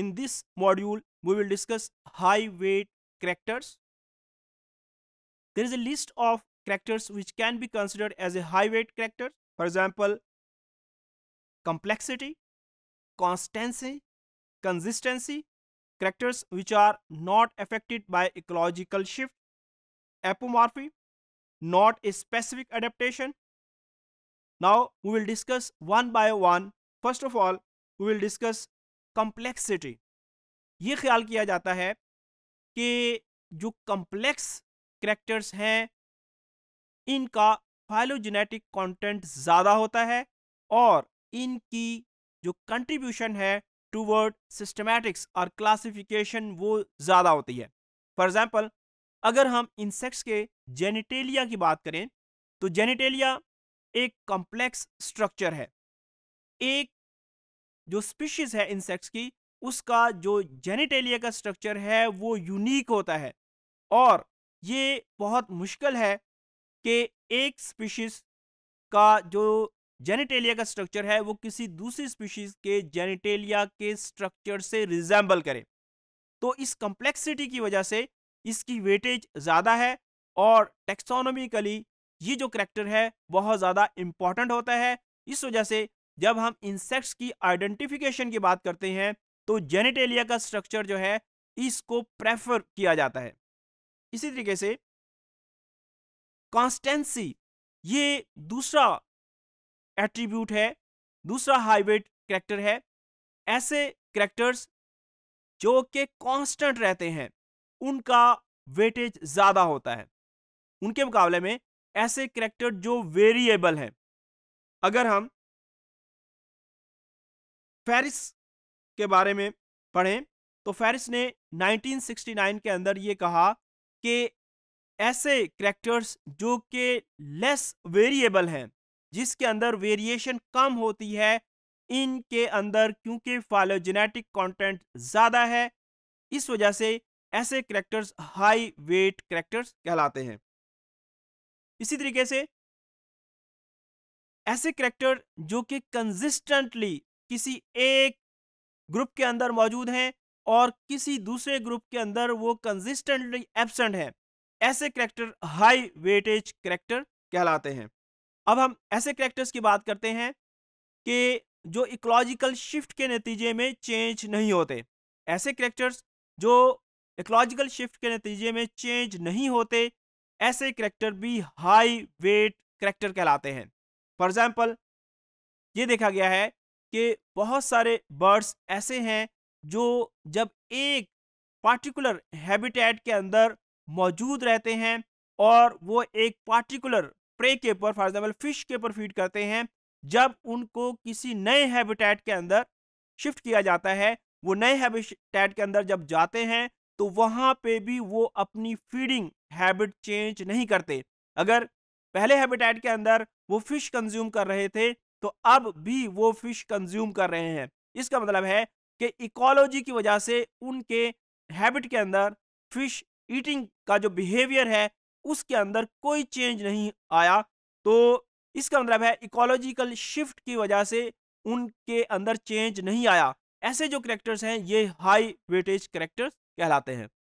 In this module, we will discuss high weight characters. There is a list of characters which can be considered as a high weight character. For example, complexity, constancy, consistency, characters which are not affected by ecological shift, apomorphy, not a specific adaptation. Now we will discuss one by one. First of all, we will discuss complexity ये ख्याल किया जाता है कि जो complex characters हैं इनका phylogenetic content ज़्यादा होता है और इनकी जो कंट्रीब्यूशन है टूवर्ड सिस्टमैटिक्स और क्लासिफिकेशन वो ज़्यादा होती है फॉर एग्ज़ाम्पल अगर हम इंसेक्ट्स के जेनिटेलिया की बात करें तो जेनिटेलिया एक कॉम्प्लेक्स स्ट्रक्चर है एक जो स्पीशीज़ है इंसेक्ट्स की उसका जो जेनिटेलिया का स्ट्रक्चर है वो यूनिक होता है और ये बहुत मुश्किल है कि एक स्पीशीज़ का जो जेनिटेलिया का स्ट्रक्चर है वो किसी दूसरी स्पीशीज़ के जेनिटेलिया के स्ट्रक्चर से रिजेंबल करे तो इस कम्प्लेक्सिटी की वजह से इसकी वेटेज ज़्यादा है और टेक्सोनोमिकली ये जो करेक्टर है बहुत ज़्यादा इम्पॉर्टेंट होता है इस वजह से जब हम इंसेक्ट्स की आइडेंटिफिकेशन की बात करते हैं तो जेनेटेलिया का स्ट्रक्चर जो है इसको प्रेफर किया जाता है इसी तरीके से कॉन्स्टेंसी ये दूसरा एट्रीब्यूट है दूसरा हाइब्रिड करेक्टर है ऐसे करेक्टर्स जो कि कांस्टेंट रहते हैं उनका वेटेज ज़्यादा होता है उनके मुकाबले में ऐसे करेक्टर जो वेरिएबल हैं अगर हम फेरिस के बारे में पढ़ें तो फेरिस ने 1969 के अंदर ये कहा कि ऐसे करेक्टर्स जो कि लेस वेरिएबल हैं जिसके अंदर वेरिएशन कम होती है इनके अंदर क्योंकि फाइलोजेनेटिक कंटेंट ज़्यादा है इस वजह से ऐसे करेक्टर्स हाई वेट करेक्टर्स कहलाते हैं इसी तरीके से ऐसे करेक्टर जो कि कंसिस्टेंटली किसी एक ग्रुप के अंदर मौजूद हैं और किसी दूसरे ग्रुप के अंदर वो कंसिस्टेंटली एबसेंट हैं ऐसे करैक्टर हाई वेटेज करेक्टर कहलाते हैं अब हम ऐसे करैक्टर्स की बात करते हैं कि जो इकोलॉजिकल शिफ्ट के नतीजे में चेंज नहीं होते ऐसे करेक्टर्स जो इकोलॉजिकल शिफ्ट के नतीजे में चेंज नहीं होते ऐसे करेक्टर भी हाई वेट करेक्टर कहलाते हैं फॉर एग्जाम्पल ये देखा गया है कि बहुत सारे बर्ड्स ऐसे हैं जो जब एक पार्टिकुलर हैबिटेट के अंदर मौजूद रहते हैं और वो एक पार्टिकुलर प्रे के ऊपर फॉर एग्जाम्पल फिश के ऊपर फीड करते हैं जब उनको किसी नए हैबिटेट के अंदर शिफ्ट किया जाता है वो नए हैबिटेट के अंदर जब जाते हैं तो वहाँ पे भी वो अपनी फीडिंग हैबिट चेंज नहीं करते अगर पहले हैबिटेट के अंदर वो फिश कंज्यूम कर रहे थे तो अब भी वो फिश कंज्यूम कर रहे हैं इसका मतलब है कि इकोलॉजी की वजह से उनके हैबिट के अंदर फिश ईटिंग का जो बिहेवियर है उसके अंदर कोई चेंज नहीं आया तो इसका मतलब है इकोलॉजिकल शिफ्ट की वजह से उनके अंदर चेंज नहीं आया ऐसे जो करेक्टर्स हैं ये हाई वेटेज करेक्टर्स कहलाते हैं